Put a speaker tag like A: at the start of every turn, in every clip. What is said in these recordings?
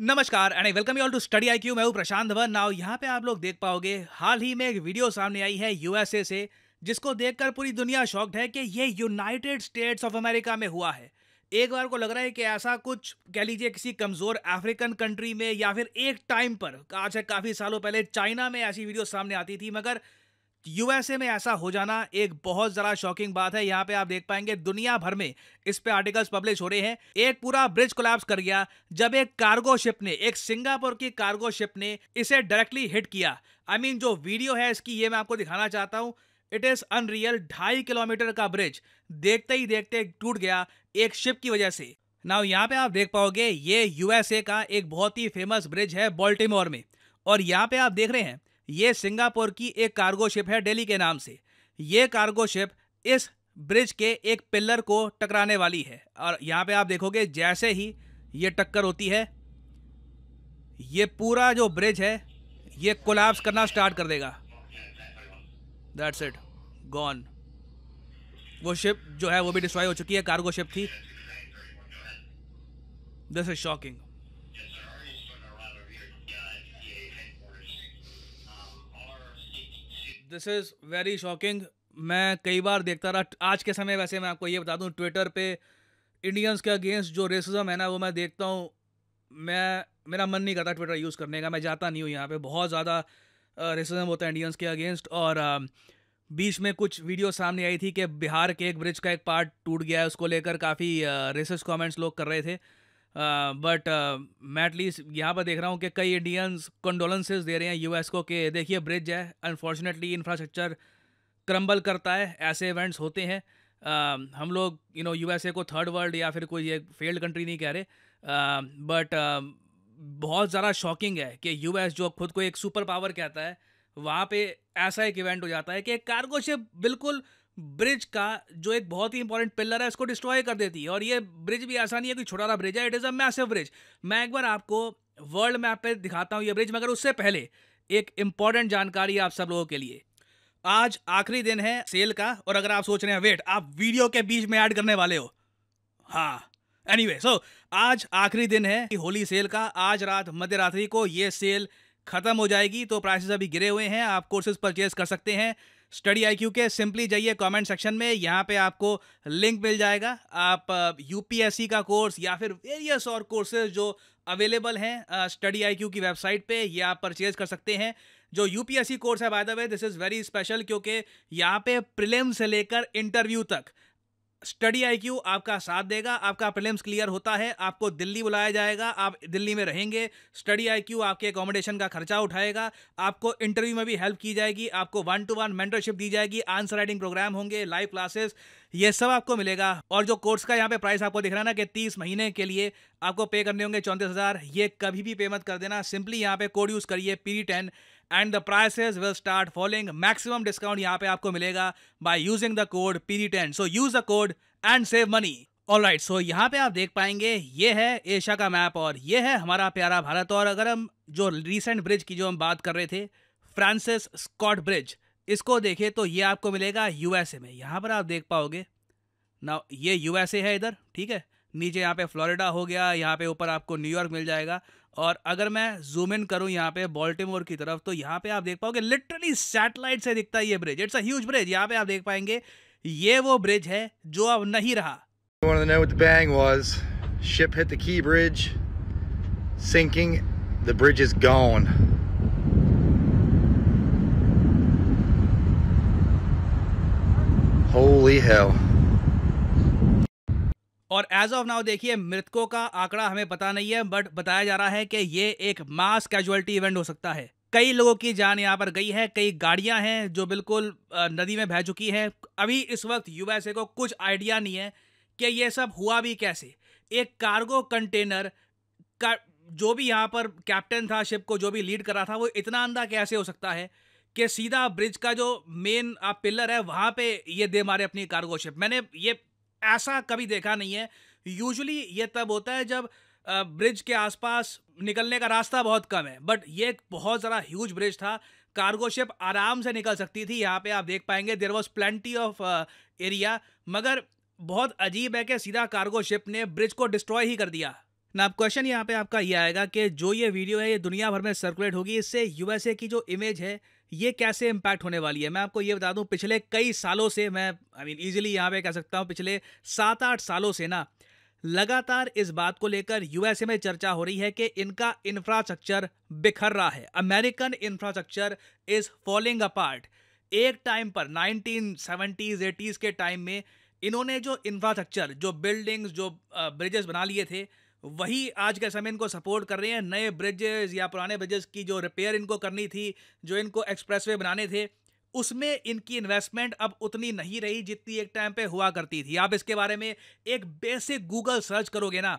A: नमस्कार and I welcome you all to study I Q मैं हूँ प्रशांत धवन नाउ यहाँ पे आप लोग देख पाओगे हाल ही में एक वीडियो सामने आई है यूएसए से जिसको देखकर पूरी दुनिया शॉक्ड है कि ये यूनाइटेड स्टेट्स ऑफ अमेरिका में हुआ है एक बार को लग रहा है कि ऐसा कुछ कह लीजिए किसी कमज़ोर अफ्रीकन कंट्री में या फिर एक टाइम पर आज है काफ़ी सालों पहले चाइना में ऐसी वीडियो सामने आती थी मगर यूएसए में ऐसा हो जाना एक बहुत ज़रा शॉकिंग बात है यहाँ पे आप देख पाएंगे दुनिया भर में इस पे आर्टिकल्स पब्लिश हो रहे हैं एक पूरा ब्रिज कोलैप्स कर गया जब एक कार्गो शिप ने एक सिंगापुर की कार्गो शिप ने इसे डायरेक्टली हिट किया आई I मीन mean, जो वीडियो है इसकी ये मैं आपको दिखाना चाहता हूँ इट इज़ अनरियल ढाई किलोमीटर का ब्रिज देखते ही देखते टूट गया एक शिप की वजह से नाउ यहाँ पे आप देख पाओगे ये यूएसए का एक बहुत ही फेमस ब्रिज है बॉल्टीमोर में और यहाँ पे आप देख रहे हैं ये सिंगापुर की एक कार्गो शिप है डेली के नाम से ये कार्गो शिप इस ब्रिज के एक पिलर को टकराने वाली है और यहाँ पे आप देखोगे जैसे ही ये टक्कर होती है ये पूरा जो ब्रिज है ये कोलैप्स करना स्टार्ट कर देगा दैट्स इट गॉन वो शिप जो है वो भी डिस्ट्रॉय हो चुकी है कार्गो शिप थी this is shocking this is very shocking मैं कई बार देखता रहा आज के समय वैसे मैं आपको ये बता दूँ ट्विटर पे इंडियंस के अगेंस्ट जो रेसिज्म है ना वो मैं देखता हूँ मैं मेरा मन नहीं करता ट्विटर यूज़ करने का मैं जाता नहीं हूँ यहाँ पे बहुत ज़्यादा रेसिज्म होता है इंडियंस के अगेंस्ट और बीच में कुछ वीडियो सामने आई थी कि बिहार के एक ब्रिज का एक पार्ट टूट गया है उसको लेकर काफ़ी रेसिस कमेंट्स लोग कर रहे थे बट मैं एटलीस्ट यहाँ पर देख रहा हूँ कि कई इंडियंस कंडोलेंसेज दे रहे हैं यूएस को कि देखिए ब्रिज है अनफॉर्चुनेटली इंफ्रास्ट्रक्चर क्रम्बल करता है ऐसे इवेंट्स होते हैं uh, हम लोग यू नो यूएसए को थर्ड वर्ल्ड या फिर कोई एक फेल्ड कंट्री नहीं कह रहे बट uh, uh, बहुत ज़्यादा शॉकिंग है कि यूएस जो खुद को एक सुपर पावर कहता है वहाँ पे ऐसा एक इवेंट हो जाता है कि कार्गो कार्गोशिप बिल्कुल ब्रिज का जो एक बहुत ही इंपॉर्टेंट पिलर है उसको डिस्ट्रॉय कर देती है और ये ब्रिज भी ऐसा नहीं है कि छोटा सा ब्रिज है it is a massive bridge मैं एक बार आपको वर्ल्ड मैप पे दिखाता हूँ ये ब्रिज मगर उससे पहले एक इंपॉर्टेंट जानकारी आप सब लोगों के लिए आज आखिरी दिन है सेल का और अगर आप सोच रहे हैं वेट आप वीडियो के बीच में ऐड करने वाले हो हाँ एनी anyway, सो so, आज आखिरी दिन है होली सेल का आज रात मध्य रात्रि को ये सेल खत्म हो जाएगी तो प्राइसेस अभी गिरे हुए हैं आप कोर्सेज परचेज कर सकते हैं स्टडी आई के सिंपली जाइए कमेंट सेक्शन में यहाँ पे आपको लिंक मिल जाएगा आप यूपीएससी का कोर्स या फिर वेरियस और कोर्सेज जो अवेलेबल हैं स्टडी आई की वेबसाइट पे ये आप परचेज कर सकते हैं जो यूपीएससी कोर्स है by the way this is very special क्योंकि यहाँ पे प्रिलिम्स से लेकर इंटरव्यू तक स्टडी आईक्यू आपका साथ देगा आपका प्रिलिम्स क्लियर होता है आपको दिल्ली बुलाया जाएगा आप दिल्ली में रहेंगे स्टडी आईक्यू आपके अकोमोडेशन का खर्चा उठाएगा आपको इंटरव्यू में भी हेल्प की जाएगी आपको वन टू वन मेंटरशिप दी जाएगी आंसर राइटिंग प्रोग्राम होंगे लाइव क्लासेस ये सब आपको मिलेगा और जो कोर्स का यहाँ पे प्राइस आपको दिख रहा है ना कि तीस महीने के लिए आपको पे करने होंगे चौंतीस हज़ार ये कभी भी पेमेंट कर देना सिंपली यहाँ पे कोड यूज़ करिए P ten and the price will start following maximum discount यहाँ पे आपको मिलेगा बाय यूजिंग द कोड पीरी ten so use the code and save money all right सो यहाँ पे आप देख पाएंगे ये है एशिया का मैप और ये है हमारा प्यारा भारत और अगर हम जो रिसेंट ब्रिज की जो हम बात कर रहे थे फ्रांसिस स्कॉट ब्रिज इसको देखें तो ये आपको मिलेगा यूएसए में यहाँ पर आप देख पाओगे ना ये यूएसए है इधर ठीक है नीचे यहाँ पे फ्लोरिडा हो गया यहाँ पे ऊपर आपको न्यूयॉर्क मिल जाएगा और अगर मैं जूम इन करूं यहाँ पे बॉल्टीमोर की तरफ तो यहाँ पे आप देख पाओगे लिटरली सैटेलाइट से दिखता है ये bridge it's a huge bridge यहाँ पे आप देख पाएंगे ये वो ब्रिज है जो अब नहीं रहा One to know what the bang was. Ship hit the key bridge, Holy hell. और एज ऑफ नाउ देखिए मृतकों का आंकड़ा हमें पता नहीं है बट बताया जा रहा है कि ये एक मास कैजुअलिटी इवेंट हो सकता है कई लोगों की जान यहाँ पर गई है कई गाड़ियां हैं जो बिल्कुल नदी में बह चुकी हैं अभी इस वक्त यूएसए को कुछ आइडिया नहीं है कि ये सब हुआ भी कैसे एक कार्गो कंटेनर का जो भी यहाँ पर कैप्टन था शिप को जो भी लीड कर रहा था वो इतना अंधा कैसे हो सकता है कि सीधा ब्रिज का जो मेन आप पिलर है वहाँ पे ये दे मारे अपनी कार्गो शिप मैंने ये ऐसा कभी देखा नहीं है यूजुअली ये तब होता है जब ब्रिज के आसपास निकलने का रास्ता बहुत कम है बट ये एक बहुत ज़रा ह्यूज ब्रिज था कार्गो शिप आराम से निकल सकती थी यहाँ पे आप देख पाएंगे there was plenty of area मगर बहुत अजीब है कि सीधा कार्गो शिप ने ब्रिज को डिस्ट्रॉय ही कर दिया ना अब क्वेश्चन यहाँ पे आपका ये आएगा कि जो ये वीडियो है ये दुनिया भर में सर्कुलेट होगी इससे यूएसए की जो इमेज है ये कैसे इम्पैक्ट होने वाली है मैं आपको ये बता दूँ पिछले कई सालों से मैं आई मीन ईजिली यहाँ पे कह सकता हूँ पिछले सात आठ सालों से ना लगातार इस बात को लेकर यूएसए में चर्चा हो रही है कि इनका इंफ्रास्ट्रक्चर बिखर रहा है American infrastructure is falling apart एक टाइम पर 1970s 80s के टाइम में इन्होंने जो इंफ्रास्ट्रक्चर जो बिल्डिंग्स जो ब्रिजेस बना लिए थे वही आज के समय इनको सपोर्ट कर रहे हैं नए ब्रिजेज या पुराने ब्रिजेस की जो रिपेयर इनको करनी थी जो इनको एक्सप्रेसवे बनाने थे उसमें इनकी इन्वेस्टमेंट अब उतनी नहीं रही जितनी एक टाइम पे हुआ करती थी आप इसके बारे में एक बेसिक गूगल सर्च करोगे ना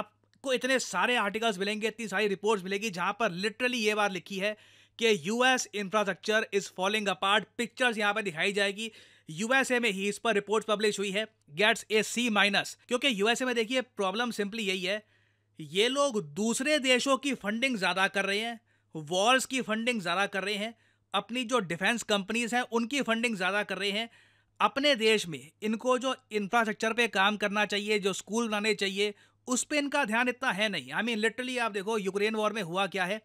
A: आपको इतने सारे आर्टिकल्स मिलेंगे इतनी सारी रिपोर्ट्स मिलेगी जहां पर लिटरली ये बार लिखी है कि US infrastructure is following apart pictures यहाँ पर दिखाई जाएगी यूएसए में ही इस पर रिपोर्ट पब्लिश हुई है गेट्स ए सी माइनस क्योंकि यूएसए में देखिए प्रॉब्लम सिंपली यही है ये लोग दूसरे देशों की फंडिंग ज़्यादा कर रहे हैं वॉर्स की फंडिंग ज़्यादा कर रहे हैं अपनी जो डिफेंस कंपनीज हैं उनकी फंडिंग ज़्यादा कर रहे हैं अपने देश में इनको जो इंफ्रास्ट्रक्चर पे काम करना चाहिए जो स्कूल बनाने चाहिए उस पर इनका ध्यान इतना है नहीं आई मीन लिटरली आप देखो यूक्रेन वॉर में हुआ क्या है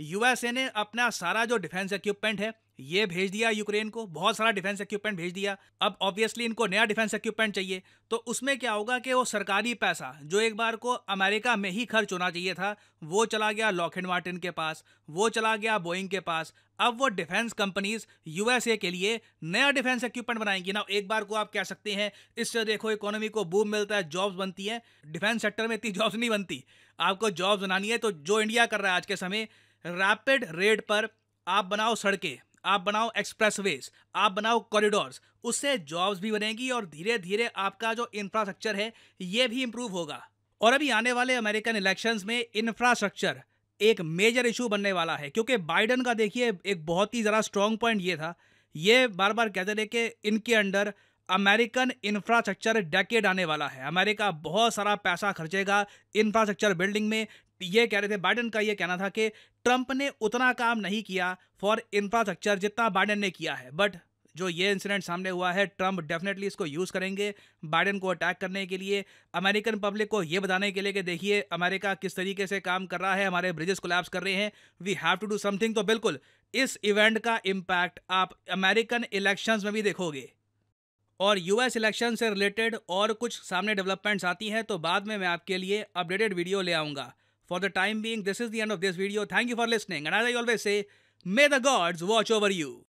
A: यूएसए ने अपना सारा जो डिफेंस इक्विपमेंट है ये भेज दिया यूक्रेन को बहुत सारा डिफेंस इक्विपमेंट भेज दिया अब ऑब्वियसली इनको नया डिफेंस इक्विपमेंट चाहिए तो उसमें क्या होगा कि वो सरकारी पैसा जो एक बार को अमेरिका में ही खर्च होना चाहिए था वो चला गया लॉकहेड मार्टिन के पास वो चला गया बोइंग के पास अब वो डिफेंस कंपनीज यूएसए के लिए नया डिफेंस इक्विपमेंट बनाएंगी ना एक बार को आप कह सकते हैं इससे देखो इकोनॉमी को बूम मिलता है जॉब्स बनती है डिफेंस सेक्टर में इतनी जॉब्स नहीं बनती आपको जॉब्स बनानी है तो जो इंडिया कर रहा है आज के समय रैपिड रेट पर आप बनाओ सड़कें आप बनाओ एक्सप्रेसवेज आप बनाओ कॉरिडोर्स उससे जॉब्स भी बनेगी और धीरे धीरे आपका जो इंफ्रास्ट्रक्चर है ये भी इम्प्रूव होगा और अभी आने वाले अमेरिकन इलेक्शंस में इंफ्रास्ट्रक्चर एक मेजर इशू बनने वाला है क्योंकि बाइडन का देखिए एक बहुत ही ज़रा स्ट्रॉन्ग पॉइंट ये था ये बार बार कहते थे कि इनके अंडर अमेरिकन इंफ्रास्ट्रक्चर डेकेड आने वाला है अमेरिका बहुत सारा पैसा खर्चेगा इंफ्रास्ट्रक्चर बिल्डिंग में ये कह रहे थे बाइडन का ये कहना था कि ट्रंप ने उतना काम नहीं किया फॉर इंफ्रास्ट्रक्चर जितना बाइडन ने किया है बट जो ये इंसिडेंट सामने हुआ है ट्रंप डेफिनेटली इसको यूज़ करेंगे बाइडन को अटैक करने के लिए अमेरिकन पब्लिक को ये बताने के लिए कि देखिए अमेरिका किस तरीके से काम कर रहा है हमारे ब्रिजेस कोलैप्स कर रहे हैं we have to do something तो बिल्कुल इस इवेंट का इम्पैक्ट आप अमेरिकन इलेक्शंस में भी देखोगे और यूएस इलेक्शन से रिलेटेड और कुछ सामने डेवलपमेंट्स आती हैं तो बाद में मैं आपके लिए अपडेटेड वीडियो ले आऊँगा For the time being, this is the end of this video. Thank you for listening. And as I always say, may the gods watch over you.